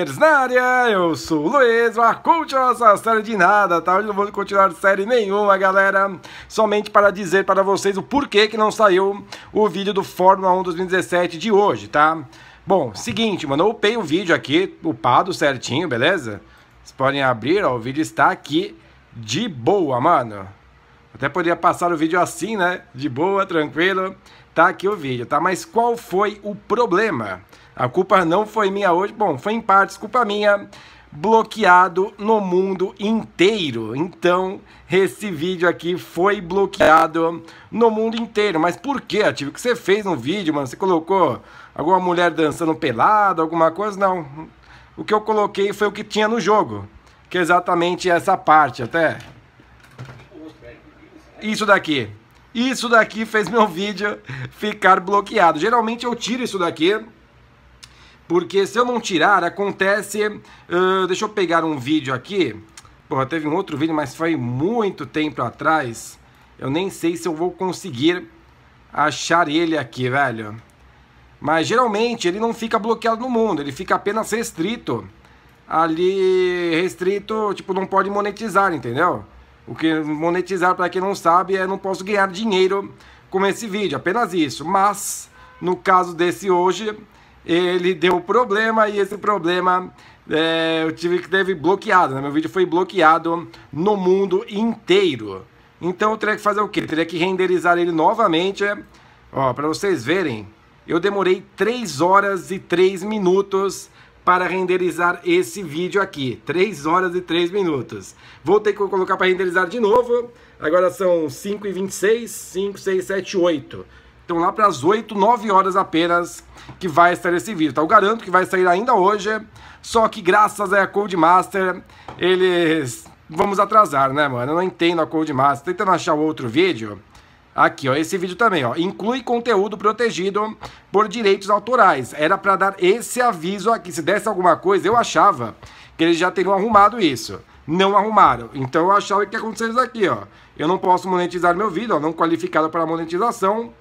Eles na área, eu sou o Luiz, uma continuação série de nada, tá? Hoje não vou continuar série nenhuma, galera. Somente para dizer para vocês o porquê que não saiu o vídeo do Fórmula 1 2017 de hoje, tá? Bom, seguinte, mano, eu upei o vídeo aqui, upado certinho, beleza? Vocês podem abrir, ó, o vídeo está aqui de boa, mano. Até poderia passar o vídeo assim, né? De boa, tranquilo. Tá aqui o vídeo, tá? Mas qual foi o problema? A culpa não foi minha hoje. Bom, foi em partes culpa minha. Bloqueado no mundo inteiro. Então, esse vídeo aqui foi bloqueado no mundo inteiro. Mas por quê, Ativo? O que você fez no vídeo, mano? Você colocou alguma mulher dançando pelada, alguma coisa? Não. O que eu coloquei foi o que tinha no jogo. Que é exatamente essa parte, até isso daqui. Isso daqui fez meu vídeo ficar bloqueado. Geralmente eu tiro isso daqui, porque se eu não tirar, acontece... Uh, deixa eu pegar um vídeo aqui. Porra, teve um outro vídeo, mas foi muito tempo atrás. Eu nem sei se eu vou conseguir achar ele aqui, velho. Mas geralmente ele não fica bloqueado no mundo, ele fica apenas restrito. Ali, restrito, tipo, não pode monetizar, entendeu? O que monetizar, para quem não sabe, é não posso ganhar dinheiro com esse vídeo, apenas isso. Mas, no caso desse hoje, ele deu problema e esse problema é, eu tive que teve bloqueado, né? Meu vídeo foi bloqueado no mundo inteiro. Então eu teria que fazer o quê? Eu teria que renderizar ele novamente, ó, para vocês verem. Eu demorei 3 horas e 3 minutos para renderizar esse vídeo aqui. 3 horas e 3 minutos. Vou ter que colocar para renderizar de novo. Agora são 5 e 26, 5, 6, 7, 8. Então lá para as 8, 9 horas apenas que vai estar esse vídeo. Tá? Eu garanto que vai sair ainda hoje. Só que graças a Codemaster, eles... Vamos atrasar, né, mano? Eu não entendo a Codemaster. Tentando achar outro vídeo Aqui, ó, esse vídeo também, ó, inclui conteúdo protegido por direitos autorais. Era para dar esse aviso aqui, se desse alguma coisa, eu achava que eles já teriam arrumado isso. Não arrumaram. Então eu achava que aconteceu isso aqui, ó. Eu não posso monetizar meu vídeo, ó, não qualificado para monetização.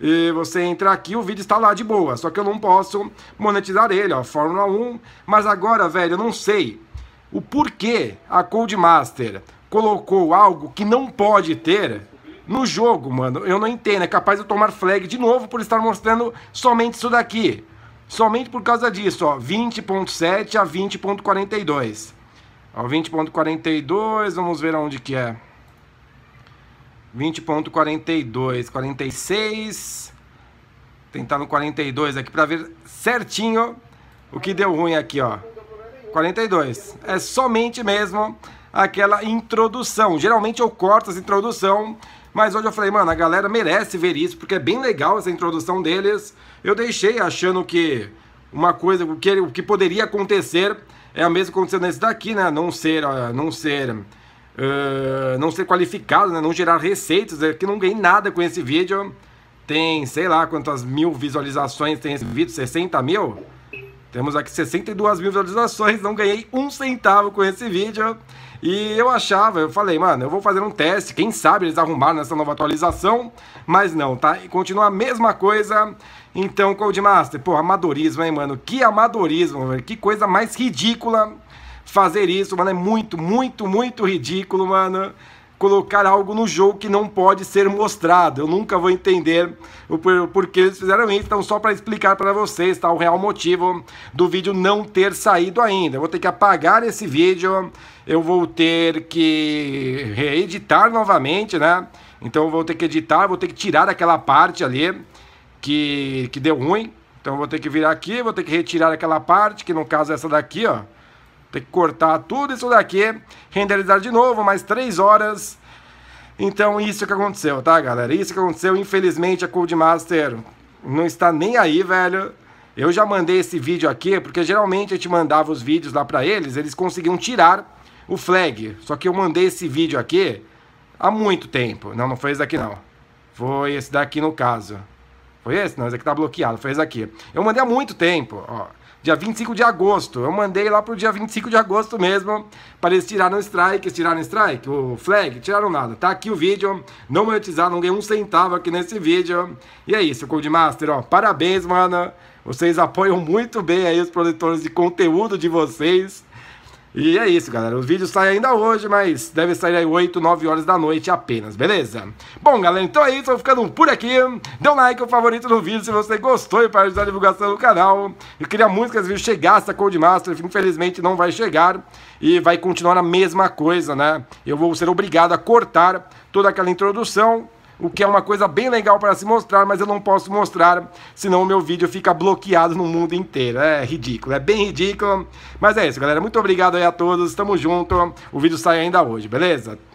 E você entra aqui, o vídeo está lá de boa, só que eu não posso monetizar ele, ó, Fórmula 1. Mas agora, velho, eu não sei o porquê a Codemaster colocou algo que não pode ter no jogo, mano. Eu não entendo. É capaz de tomar flag de novo por estar mostrando somente isso daqui. Somente por causa disso, ó. 20.7 a 20.42. Ó, 20.42, vamos ver aonde que é. 20.42, 46. Tentar no 42 aqui para ver certinho o que deu ruim aqui, ó. 42. É somente mesmo aquela introdução. Geralmente eu corto essa introdução mas hoje eu falei, mano, a galera merece ver isso, porque é bem legal essa introdução deles. Eu deixei achando que uma coisa, o que, o que poderia acontecer é a mesma acontecendo nesse daqui, né? Não ser, ah, não ser, uh, não ser qualificado, né? Não gerar receitas, é que não ganhei nada com esse vídeo. Tem, sei lá, quantas mil visualizações tem esse vídeo, 60 mil? Temos aqui 62 mil visualizações, não ganhei um centavo com esse vídeo. E eu achava, eu falei, mano, eu vou fazer um teste, quem sabe eles arrumaram nessa nova atualização, mas não, tá? E continua a mesma coisa. Então, Codemaster, pô, amadorismo, hein, mano? Que amadorismo, velho? Que coisa mais ridícula fazer isso, mano. É muito, muito, muito ridículo, mano colocar algo no jogo que não pode ser mostrado. Eu nunca vou entender o porquê eles fizeram isso, então só para explicar para vocês tá, o real motivo do vídeo não ter saído ainda. Eu vou ter que apagar esse vídeo, eu vou ter que reeditar novamente, né? Então eu vou ter que editar, vou ter que tirar aquela parte ali que, que deu ruim. Então eu vou ter que virar aqui, vou ter que retirar aquela parte, que no caso é essa daqui, ó. Tem que cortar tudo isso daqui, renderizar de novo, mais 3 horas. Então, isso é que aconteceu, tá, galera? Isso é que aconteceu, infelizmente, a Codemaster não está nem aí, velho. Eu já mandei esse vídeo aqui, porque geralmente eu te mandava os vídeos lá para eles, eles conseguiam tirar o flag. Só que eu mandei esse vídeo aqui há muito tempo. Não, não foi esse daqui, não. Foi esse daqui no caso. Foi esse? Não, esse aqui tá bloqueado. Foi esse aqui. Eu mandei há muito tempo, ó dia 25 de agosto. Eu mandei lá pro dia 25 de agosto mesmo, para eles tiraram strike, eles tiraram strike, o flag, tiraram nada. Tá aqui o vídeo, não monetizaram, não ganhei um centavo aqui nesse vídeo. E é isso, Codemaster, ó, parabéns, mano. Vocês apoiam muito bem aí os produtores de conteúdo de vocês. E é isso, galera. O vídeo sai ainda hoje, mas deve sair aí 8, 9 horas da noite apenas, beleza? Bom, galera, então é isso. Vou ficando por aqui. Dê um like, é o um favorito no vídeo se você gostou e para ajudar a divulgação do canal. Eu queria muito que esse vídeo chegasse a Cold Infelizmente não vai chegar e vai continuar a mesma coisa, né? Eu vou ser obrigado a cortar toda aquela introdução o que é uma coisa bem legal para se mostrar, mas eu não posso mostrar, senão o meu vídeo fica bloqueado no mundo inteiro. É ridículo, é bem ridículo. Mas é isso, galera. Muito obrigado aí a todos. Tamo junto. O vídeo sai ainda hoje, beleza?